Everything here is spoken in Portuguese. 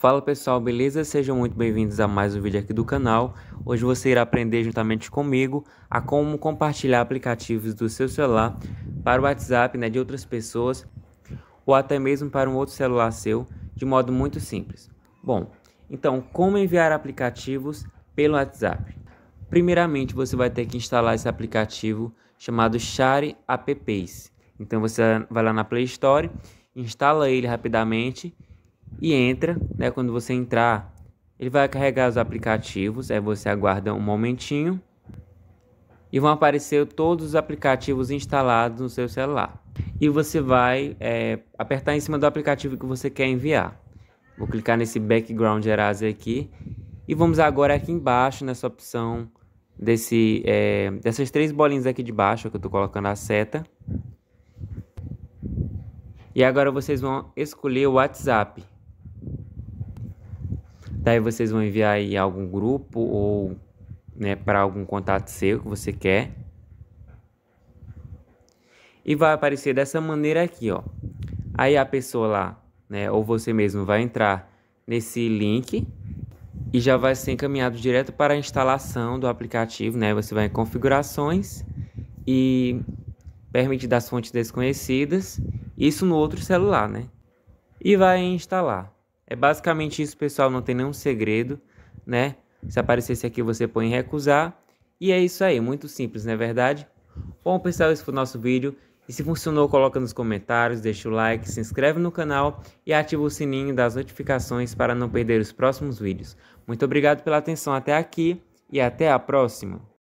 Fala pessoal, beleza? Sejam muito bem-vindos a mais um vídeo aqui do canal. Hoje você irá aprender juntamente comigo a como compartilhar aplicativos do seu celular para o WhatsApp né, de outras pessoas ou até mesmo para um outro celular seu de modo muito simples. Bom, então como enviar aplicativos pelo WhatsApp? Primeiramente você vai ter que instalar esse aplicativo chamado Share Apps. Então você vai lá na Play Store, instala ele rapidamente e entra, né? Quando você entrar, ele vai carregar os aplicativos, aí é, você aguarda um momentinho e vão aparecer todos os aplicativos instalados no seu celular. E você vai é, apertar em cima do aplicativo que você quer enviar. Vou clicar nesse background Eraser aqui e vamos agora aqui embaixo nessa opção desse, é, dessas três bolinhas aqui de baixo que eu estou colocando a seta. E agora vocês vão escolher o WhatsApp. Daí vocês vão enviar aí algum grupo ou né, para algum contato seu que você quer. E vai aparecer dessa maneira aqui, ó. Aí a pessoa lá, né, ou você mesmo vai entrar nesse link e já vai ser encaminhado direto para a instalação do aplicativo, né? Você vai em configurações e permite das fontes desconhecidas, isso no outro celular, né? E vai instalar. É basicamente isso, pessoal, não tem nenhum segredo, né? Se aparecesse aqui, você põe em recusar. E é isso aí, muito simples, não é verdade? Bom, pessoal, esse foi o nosso vídeo. E se funcionou, coloca nos comentários, deixa o like, se inscreve no canal e ativa o sininho das notificações para não perder os próximos vídeos. Muito obrigado pela atenção até aqui e até a próxima!